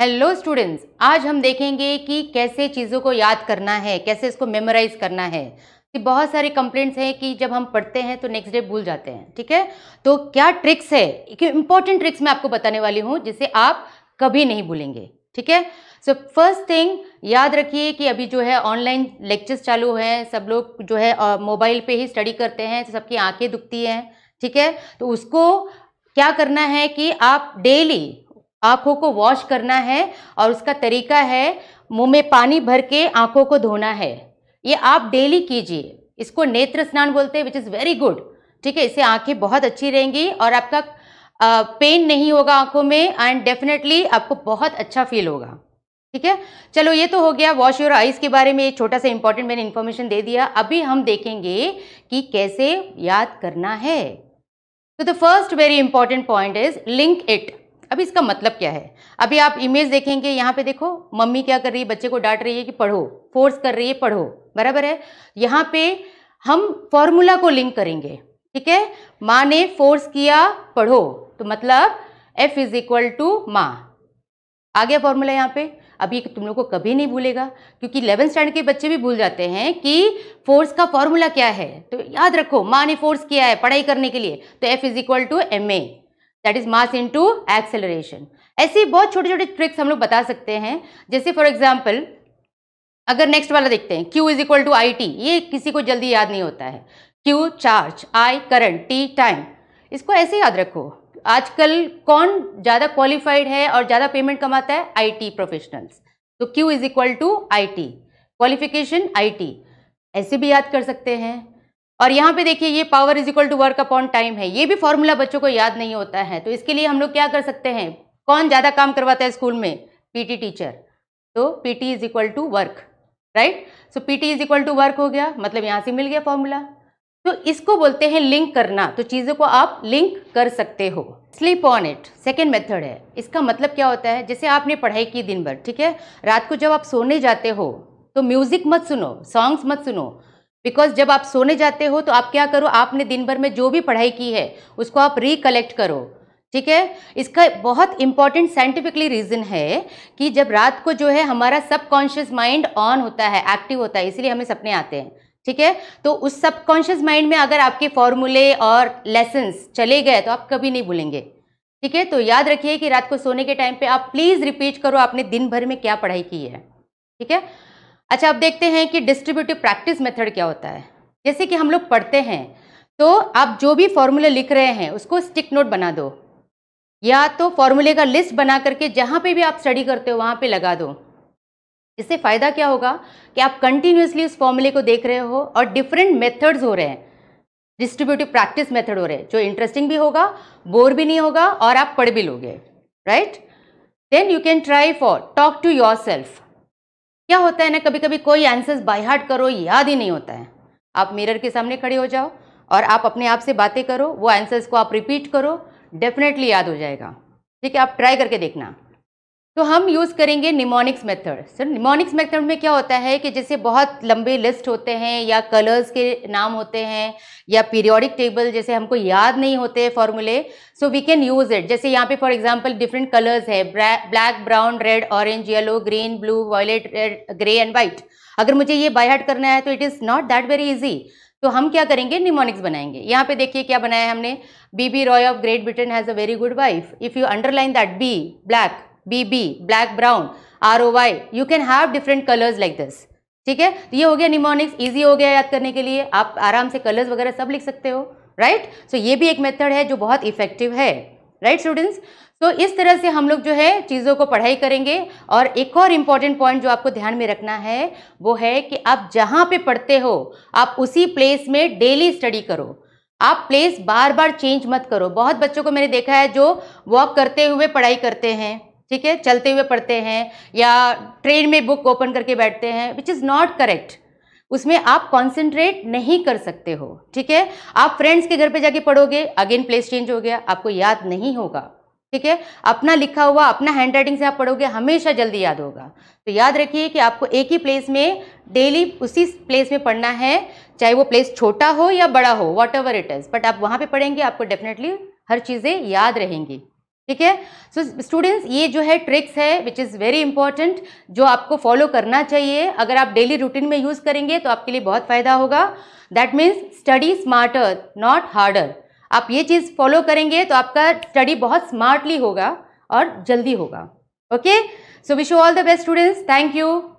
Hello students आज हम देखेंगे कि कैसे चीज़ों को याद करना है कैसे इसको मेमोराइज करना है कि बहुत सारे कंप्लेंट्स हैं कि जब हम पढ़ते हैं तो नेक्स्ट डे भूल जाते हैं ठीक है तो क्या ट्रिक्स है एक इंपॉर्टेंट ट्रिक्स मैं आपको बताने वाली हूँ जिसे आप कभी नहीं भूलेंगे ठीक है सो फर्स्ट थिंग याद रखिए कि अभी जो है ऑनलाइन लेक्चर्स चालू हैं सब लोग जो है मोबाइल पे ही स्टडी करते हैं तो सबकी आंखें दुखती हैं ठीक है तो उसको क्या करना है कि आप डेली आँखों को वॉश करना है और उसका तरीका है मुंह में पानी भर के आँखों को धोना है ये आप डेली कीजिए इसको नेत्र स्नान बोलते हैं विच इज़ वेरी गुड ठीक है इससे आँखें बहुत अच्छी रहेंगी और आपका पेन नहीं होगा आंखों में एंड डेफिनेटली आपको बहुत अच्छा फील होगा ठीक है चलो ये तो हो गया वॉश योर आइज़ के बारे में एक छोटा सा इंपॉर्टेंट मैंने इन्फॉर्मेशन दे दिया अभी हम देखेंगे कि कैसे याद करना है तो the first very important point is link it अभी इसका मतलब क्या है अभी आप इमेज देखेंगे यहाँ पे देखो मम्मी क्या कर रही है बच्चे को डांट रही है कि पढ़ो फोर्स कर रही है पढ़ो बराबर है यहाँ पे हम फॉर्मूला को लिंक करेंगे ठीक है माँ ने फोर्स किया पढ़ो तो मतलब एफ इज इक्वल टू माँ आ गया फॉर्मूला यहाँ पे अब ये तुम लोग को कभी नहीं भूलेगा क्योंकि इलेवन स्टैंडर्ड के बच्चे भी भूल जाते हैं कि फोर्स का फॉर्मूला क्या है तो याद रखो माँ ने फोर्स किया है पढ़ाई करने के लिए तो F is equal to M A that is mass into acceleration ऐसे बहुत छोटे छोटे ट्रिक्स हम लोग बता सकते हैं जैसे फॉर एग्जाम्पल अगर नेक्स्ट वाला देखते हैं Q is equal to I T ये किसी को जल्दी याद नहीं होता है Q charge I current T time इसको ऐसे याद रखो आजकल कौन ज़्यादा क्वालिफाइड है और ज़्यादा पेमेंट कमाता है आईटी प्रोफेशनल्स तो Q is equal to IT qualification IT ऐसे भी याद कर सकते हैं और यहाँ पे देखिए ये power is equal to work upon time है ये भी फॉर्मूला बच्चों को याद नहीं होता है तो इसके लिए हम लोग क्या कर सकते हैं कौन ज़्यादा काम करवाता है स्कूल में टी टीचर तो T is equal to work right so T is equal to work हो गया मतलब यहाँ से मिल गया फॉर्मूला तो इसको बोलते हैं लिंक करना तो चीज़ों को आप लिंक कर सकते हो sleep on it second method है इसका मतलब क्या होता है जैसे आपने पढ़ाई की दिन भर ठीक है रात को जब आप सोने जाते हो तो म्यूज़िक मत सुनो सॉन्ग्स मत सुनो बिकॉज जब आप सोने जाते हो तो आप क्या करो आपने दिन भर में जो भी पढ़ाई की है उसको आप रिकलेक्ट करो ठीक है इसका बहुत इंपॉर्टेंट साइंटिफिकली रीज़न है कि जब रात को जो है हमारा सबकॉन्शियस माइंड ऑन होता है एक्टिव होता है इसलिए हमें सपने आते हैं ठीक है तो उस सबकॉन्शियस माइंड में अगर आपके फॉर्मूले और लेसन्स चले गए तो आप कभी नहीं भूलेंगे ठीक है तो याद रखिए कि रात को सोने के टाइम पे आप प्लीज़ रिपीट करो आपने दिन भर में क्या पढ़ाई की है ठीक है अच्छा आप देखते हैं कि डिस्ट्रीब्यूटिव प्रैक्टिस मेथड क्या होता है जैसे कि हम लोग पढ़ते हैं तो आप जो भी फॉर्मूले लिख रहे हैं उसको स्टिक नोट बना दो या तो फॉर्मूले का लिस्ट बना करके जहाँ पे भी आप स्टडी करते हो वहाँ पे लगा दो इससे फ़ायदा क्या होगा कि आप कंटिन्यूसली उस फॉर्मूले को देख रहे हो और डिफरेंट मेथड्स हो रहे हैं डिस्ट्रीब्यूटिव प्रैक्टिस मेथड हो रहे हैं जो इंटरेस्टिंग भी होगा बोर भी नहीं होगा और आप पढ़ भी लोगे right then you can try for talk to yourself क्या होता है ना कभी कभी कोई आंसर्स बाई हार्ट करो याद ही नहीं होता है आप मिरर के सामने खड़े हो जाओ और आप अपने आप से बातें करो वो आंसर्स को आप रिपीट करो डेफिनेटली याद हो जाएगा ठीक है आप ट्राई करके देखना तो हम यूज़ करेंगे mnemonics method sir mnemonics method में क्या होता है कि जैसे बहुत लंबे लिस्ट होते हैं या कलर्स के नाम होते हैं या पीरियोडिक टेबल जैसे हमको याद नहीं होते फॉर्मूले so we can use it जैसे यहाँ पे फॉर एग्जांपल डिफरेंट कलर्स है black brown red orange yellow green blue violet red grey and white अगर मुझे ये बाई हार्ट करना है तो it is not that very easy तो हम क्या करेंगे निमोनिक्स बनाएंगे यहाँ पे देखिए क्या बनाया है हमने B Roy of Great Britain has a very good wife if you underline that B black BB, black, brown, ROY. You can have different colors like this. ठीक है तो ये हो गया निमोनिक्स इजी हो गया याद करने के लिए आप आराम से कलर्स वगैरह सब लिख सकते हो राइट right? सो so, ये भी एक मेथड है जो बहुत इफेक्टिव है राइट स्टूडेंट्स तो इस तरह से हम लोग जो है चीज़ों को पढ़ाई करेंगे और एक और इम्पॉर्टेंट पॉइंट जो आपको ध्यान में रखना है वो है कि आप जहाँ पे पढ़ते हो आप उसी प्लेस में डेली स्टडी करो आप प्लेस बार बार चेंज मत करो बहुत बच्चों को मैंने देखा है जो वॉक करते हुए पढ़ाई करते हैं ठीक है चलते हुए पढ़ते हैं या ट्रेन में बुक ओपन करके बैठते हैं विच इज़ नॉट करेक्ट उसमें आप कंसंट्रेट नहीं कर सकते हो ठीक है आप फ्रेंड्स के घर पे जाके पढ़ोगे अगेन प्लेस चेंज हो गया आपको याद नहीं होगा ठीक है अपना लिखा हुआ अपना हैंड राइटिंग से आप पढ़ोगे हमेशा जल्दी याद होगा तो याद रखिए कि आपको एक ही प्लेस में डेली उसी प्लेस में पढ़ना है चाहे वो प्लेस छोटा हो या बड़ा हो whatever it is but आप वहाँ पर पढ़ेंगे आपको डेफिनेटली हर चीज़ें याद रहेंगी ठीक है सो स्टूडेंट्स ये जो है ट्रिक्स है विच इज़ वेरी इंपॉर्टेंट जो आपको फॉलो करना चाहिए अगर आप डेली रूटीन में यूज़ करेंगे तो आपके लिए बहुत फ़ायदा होगा that means study smarter not harder आप ये चीज़ फॉलो करेंगे तो आपका स्टडी बहुत स्मार्टली होगा और जल्दी होगा okay so wish you all the best students thank you